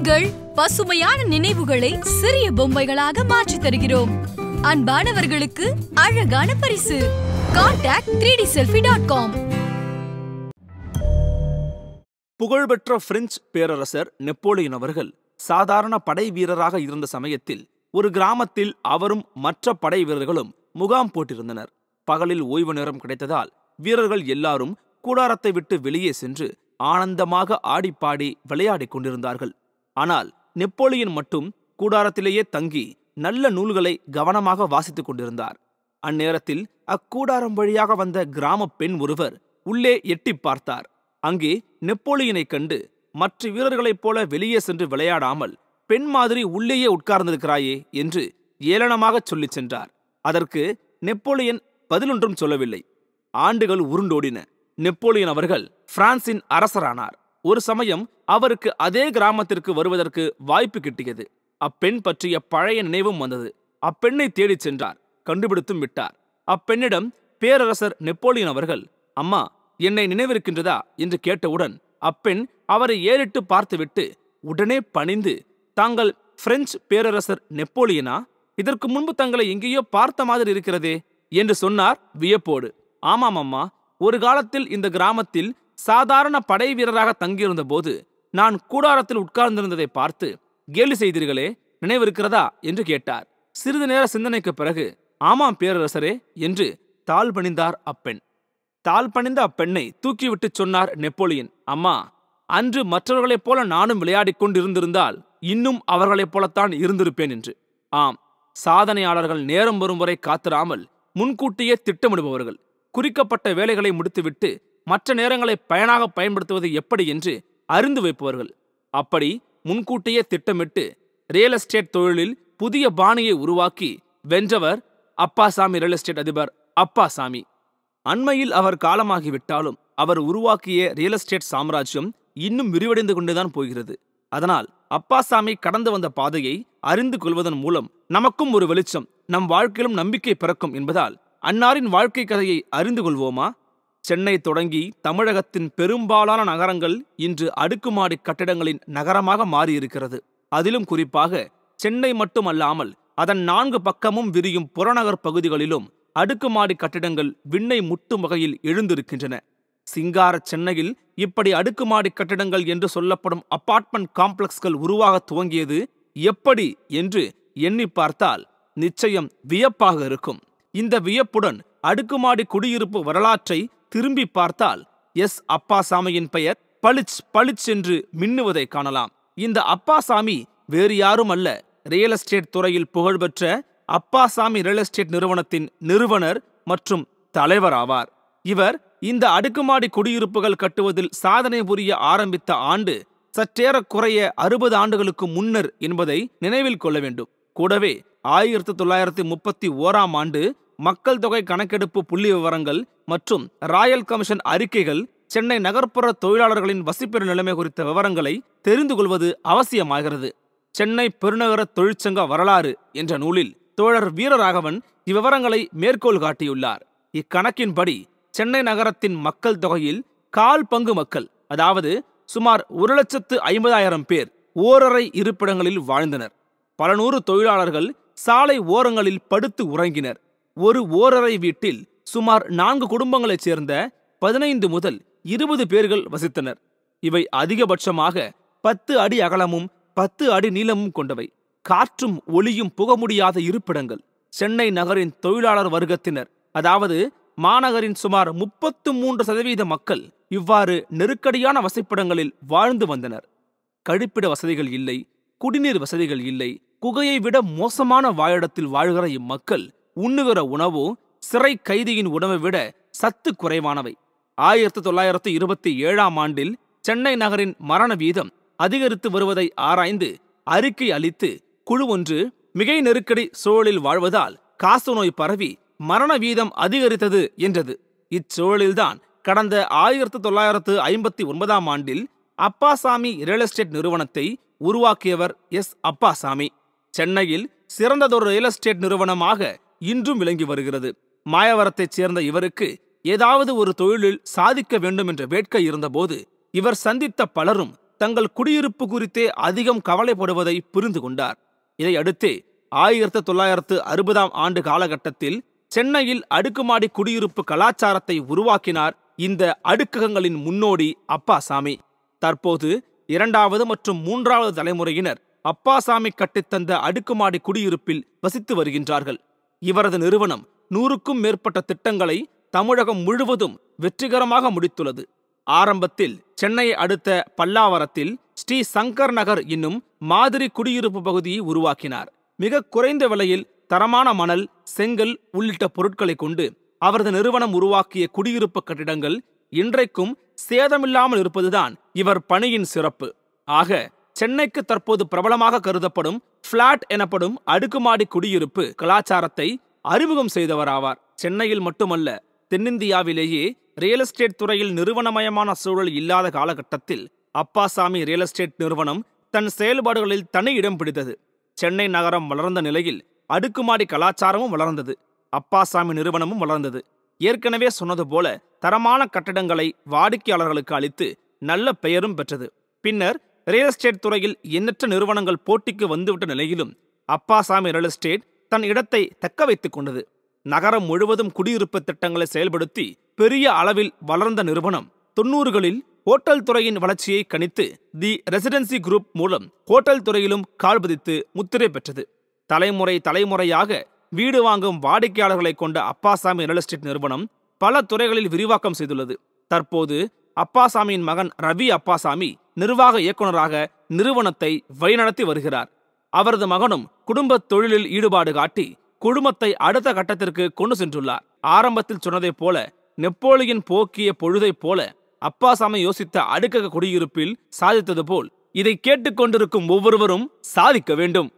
உங்கள் பசுமையான நினைவுகளை சிறிய பொம்மைகளாக மாற்றி தருகிறோம் அன்பானவர்களுக்கு அழகான பரிசு புகழ்பெற்ற பிரெஞ்சு பேரரசர் நெப்போலியன் அவர்கள் சாதாரண படை வீரராக இருந்த சமயத்தில் ஒரு கிராமத்தில் அவரும் மற்ற படை வீரர்களும் முகாம் போட்டிருந்தனர் பகலில் ஓய்வு நேரம் கிடைத்ததால் வீரர்கள் எல்லாரும் கூடாரத்தை விட்டு வெளியே சென்று ஆனந்தமாக ஆடிப்பாடி விளையாடிக் கொண்டிருந்தார்கள் ஆனால் நெப்போலியன் மட்டும் கூடாரத்திலேயே தங்கி நல்ல நூல்களை கவனமாக வாசித்துக் கொண்டிருந்தார் அந்நேரத்தில் அக்கூடாரம் வழியாக வந்த கிராம பெண் ஒருவர் உள்ளே எட்டி பார்த்தார் அங்கே நெப்போலியனை கண்டு மற்ற வீரர்களைப் போல வெளியே சென்று விளையாடாமல் பெண் மாதிரி உள்ளேயே உட்கார்ந்திருக்கிறாயே என்று ஏளனமாக சொல்லிச் சென்றார் அதற்கு நெப்போலியன் பதிலொன்றும் சொல்லவில்லை ஆண்டுகள் உருண்டோடின நெப்போலியன் அவர்கள் பிரான்சின் அரசரானார் ஒரு சமயம் அவருக்கு அதே கிராமத்திற்கு வருவதற்கு வாய்ப்பு கிட்டியது அப்பெண் பற்றிய பழைய நினைவும் வந்தது அப்பெண்ணை தேடிச் சென்றார் கண்டுபிடித்தும் விட்டார் அப்பெண்ணிடம் பேரரசர் நெப்போலியன் அவர்கள் அம்மா என்னை நினைவிருக்கின்றதா என்று கேட்டவுடன் அப்பெண் அவரை ஏறிட்டு பார்த்துவிட்டு உடனே பணிந்து தாங்கள் பிரெஞ்சு பேரரசர் நெப்போலியனா இதற்கு முன்பு தங்களை எங்கேயோ பார்த்த மாதிரி இருக்கிறதே என்று சொன்னார் வியப்போடு ஆமாம் அம்மா ஒரு காலத்தில் இந்த கிராமத்தில் சாதாரண படை வீரராக தங்கியிருந்த போது நான் கூடாரத்தில் உட்கார்ந்திருந்ததை பார்த்து கேலி செய்தீர்களே நினைவிருக்கிறதா என்று கேட்டார் சிறிது நேர சிந்தனைக்கு பிறகு ஆமாம் பேரரசரே என்று தாள் பணிந்தார் அப்பெண் தாழ் பணிந்த அப்பெண்ணை தூக்கிவிட்டு சொன்னார் நெப்போலியன் அம்மா அன்று மற்றவர்களைப் போல நானும் விளையாடிக் கொண்டிருந்திருந்தால் இன்னும் அவர்களைப் போலத்தான் இருந்திருப்பேன் என்று ஆம் சாதனையாளர்கள் நேரம் வரும் வரை காத்திராமல் முன்கூட்டியே திட்டமிடுபவர்கள் குறிக்கப்பட்ட வேலைகளை முடித்துவிட்டு மற்ற நேரங்களை பயனாக பயன்படுத்துவது எப்படி என்று அறிந்து வைப்பவர்கள் அப்படி முன்கூட்டியே திட்டமிட்டு ரியல் எஸ்டேட் தொழிலில் புதிய பாணியை உருவாக்கி வென்றவர் அப்பாசாமி ரியல் எஸ்டேட் அதிபர் அப்பாசாமி அண்மையில் அவர் காலமாகிவிட்டாலும் அவர் உருவாக்கிய ரியல் எஸ்டேட் சாம்ராஜ்யம் இன்னும் விரிவடைந்து கொண்டுதான் போகிறது அதனால் அப்பாசாமி கடந்து வந்த பாதையை அறிந்து கொள்வதன் மூலம் நமக்கும் ஒரு வெளிச்சம் நம் வாழ்க்கையிலும் நம்பிக்கை பிறக்கும் என்பதால் அன்னாரின் வாழ்க்கை கதையை அறிந்து கொள்வோமா சென்னை தொடங்கி தமிழகத்தின் பெரும்பாலான நகரங்கள் இன்று அடுக்குமாடி கட்டிடங்களின் நகரமாக மாறியிருக்கிறது அதிலும் குறிப்பாக சென்னை மட்டுமல்லாமல் அதன் நான்கு பக்கமும் விரியும் புறநகர் பகுதிகளிலும் அடுக்குமாடி கட்டிடங்கள் விண்ணை முட்டும் வகையில் எழுந்திருக்கின்றன சிங்கார சென்னையில் இப்படி அடுக்குமாடி கட்டிடங்கள் என்று சொல்லப்படும் அப்பார்ட்மெண்ட் காம்ப்ளெக்ஸ்கள் உருவாக துவங்கியது எப்படி என்று எண்ணி பார்த்தால் நிச்சயம் வியப்பாக இருக்கும் இந்த வியப்புடன் அடுக்குமாடி குடியிருப்பு வரலாற்றை திரும்பி பார்த்தால் எஸ் அப்பாசாமியின் பெயர் பளிச் பளிச் என்று மின்னுவதை காணலாம் இந்த அப்பாசாமி வேறு யாரும் அல்ல ரியல் எஸ்டேட் துறையில் புகழ்பெற்ற அப்பாசாமி ரியல் எஸ்டேட் நிறுவனத்தின் நிறுவனர் மற்றும் தலைவர் ஆவார் இவர் இந்த அடுக்குமாடி குடியிருப்புகள் கட்டுவதில் சாதனை புரிய ஆரம்பித்த ஆண்டு சற்றேற குறைய அறுபது ஆண்டுகளுக்கு முன்னர் என்பதை நினைவில் கொள்ள வேண்டும் கூடவே ஆயிரத்தி தொள்ளாயிரத்தி முப்பத்தி ஓராம் ஆண்டு மக்கள் தொகை கணக்கெடுப்பு புள்ளி விவரங்கள் மற்றும் ராயல் கமிஷன் அறிக்கைகள் சென்னை நகர்ப்புற தொழிலாளர்களின் வசிப்பிட நிலைமை குறித்த விவரங்களை தெரிந்து கொள்வது அவசியமாகிறது சென்னை பெருநகர தொழிற்சங்க வரலாறு என்ற நூலில் தோழர் வீரராகவன் இவ்விவரங்களை மேற்கோள் காட்டியுள்ளார் இக்கணக்கின்படி சென்னை நகரத்தின் மக்கள் தொகையில் கால் பங்கு மக்கள் அதாவது சுமார் ஒரு லட்சத்து ஐம்பதாயிரம் பேர் ஓரறை இருப்பிடங்களில் வாழ்ந்தனர் பல நூறு தொழிலாளர்கள் சாலை ஓரங்களில் படுத்து உறங்கினர் ஒரு ஓரறை வீட்டில் சுமார் நான்கு குடும்பங்களைச் சேர்ந்த பதினைந்து முதல் இருபது பேர்கள் வசித்தனர் இவை அதிகபட்சமாக பத்து அடி அகலமும் பத்து அடி நீளமும் கொண்டவை காற்றும் ஒளியும் புக முடியாத இருப்பிடங்கள் சென்னை நகரின் தொழிலாளர் வர்க்கத்தினர் அதாவது மாநகரின் சுமார் முப்பத்து மூன்று சதவீத மக்கள் இவ்வாறு நெருக்கடியான வசிப்பிடங்களில் வாழ்ந்து வந்தனர் கழிப்பிட வசதிகள் இல்லை குடிநீர் வசதிகள் இல்லை குகையை விட மோசமான வாழிடத்தில் வாழ்கிற இம்மக்கள் உண்ணுகிற உணவோ சிறை கைதியின் உணவை விட சத்து குறைவானவை ஆயிரத்தி தொள்ளாயிரத்து இருபத்தி ஏழாம் ஆண்டில் சென்னை நகரின் மரண வீதம் அதிகரித்து வருவதை ஆராய்ந்து அறிக்கை அளித்து குழு ஒன்று மிகை நெருக்கடி சூழலில் வாழ்வதால் காசு நோய் பரவி மரண வீதம் அதிகரித்தது என்றது இச்சூழலில்தான் கடந்த ஆயிரத்து தொள்ளாயிரத்து ஐம்பத்தி ஒன்பதாம் ஆண்டில் அப்பாசாமி ரியல் எஸ்டேட் நிறுவனத்தை உருவாக்கியவர் எஸ் அப்பாசாமி சென்னையில் சிறந்ததொரு ரியல் எஸ்டேட் நிறுவனமாக இன்றும் விளங்கி வருகிறது மாயவரத்தைச் சேர்ந்த இவருக்கு ஏதாவது ஒரு தொழிலில் சாதிக்க வேண்டும் என்ற வேட்கை இருந்தபோது இவர் சந்தித்த பலரும் தங்கள் குடியிருப்பு குறித்தே அதிகம் கவலைப்படுவதை புரிந்து கொண்டார் இதையடுத்து ஆயிரத்து தொள்ளாயிரத்து அறுபதாம் ஆண்டு காலகட்டத்தில் சென்னையில் அடுக்குமாடி குடியிருப்பு கலாச்சாரத்தை உருவாக்கினார் இந்த அடுக்ககங்களின் முன்னோடி அப்பாசாமி தற்போது இரண்டாவது மற்றும் மூன்றாவது தலைமுறையினர் அப்பாசாமி கட்டித்தந்த அடுக்குமாடி குடியிருப்பில் வசித்து வருகின்றார்கள் இவரது நிறுவனம் நூறுக்கும் மேற்பட்ட திட்டங்களை தமிழகம் முழுவதும் வெற்றிகரமாக முடித்துள்ளது ஆரம்பத்தில் சென்னையை அடுத்த பல்லாவரத்தில் ஸ்ரீ சங்கர் நகர் என்னும் மாதிரி குடியிருப்பு பகுதியை உருவாக்கினார் மிக குறைந்த விலையில் தரமான மணல் செங்கல் உள்ளிட்ட பொருட்களை கொண்டு அவரது நிறுவனம் உருவாக்கிய குடியிருப்பு கட்டிடங்கள் இன்றைக்கும் சேதமில்லாமல் இருப்பதுதான் இவர் பணியின் சிறப்பு ஆக சென்னைக்கு தற்போது பிரபலமாக கருதப்படும் பிளாட் எனப்படும் அடுக்குமாடி குடியிருப்பு கலாச்சாரத்தை அறிமுகம் செய்தவராவார் சென்னையில் மட்டுமல்ல தென்னிந்தியாவிலேயே ரியல் எஸ்டேட் துறையில் நிறுவனமயமான சூழல் இல்லாத காலகட்டத்தில் அப்பாசாமி ரியல் எஸ்டேட் நிறுவனம் தன் செயல்பாடுகளில் தனி இடம் பிடித்தது சென்னை நகரம் வளர்ந்த நிலையில் அடுக்குமாடி கலாச்சாரமும் வளர்ந்தது அப்பாசாமி நிறுவனமும் வளர்ந்தது ஏற்கனவே சொன்னது போல தரமான கட்டடங்களை வாடிக்கையாளர்களுக்கு அளித்து நல்ல பெயரும் பெற்றது பின்னர் ரியல் எஸ்டேட் துறையில் எண்ணற்ற நிறுவனங்கள் போட்டிக்கு வந்துவிட்ட நிலையிலும் அப்பாசாமி ரியல் எஸ்டேட் தன் இடத்தை தக்க வைத்துக் கொண்டது நகரம் முழுவதும் குடியிருப்பு திட்டங்களை செயல்படுத்தி பெரிய அளவில் வளர்ந்த நிறுவனம் தொன்னூறுகளில் ஹோட்டல் துறையின் வளர்ச்சியை கணித்து தி ரெசிடென்சி குரூப் மூலம் ஹோட்டல் துறையிலும் கால்பதித்து முத்திரை பெற்றது தலைமுறை தலைமுறையாக வீடு வாங்கும் வாடிக்கையாளர்களை கொண்ட அப்பாசாமி ரியல் எஸ்டேட் நிறுவனம் பல துறைகளில் விரிவாக்கம் செய்துள்ளது தற்போது அப்பாசாமியின் மகன் ரவி அப்பாசாமி நிர்வாக இயக்குநராக நிறுவனத்தை வழிநடத்தி வருகிறார் அவரது மகனும் குடும்ப தொழிலில் ஈடுபாடு காட்டி குழுமத்தை அடுத்த கட்டத்திற்கு கொண்டு சென்றுள்ளார் ஆரம்பத்தில் சொன்னதைப் போல நெப்போலியன் போக்கிய பொழுதைப் போல அப்பாசாமை யோசித்த அடுக்கக குடியிருப்பில் சாதித்தது போல் இதை கேட்டுக்கொண்டிருக்கும் ஒவ்வொருவரும் சாதிக்க வேண்டும்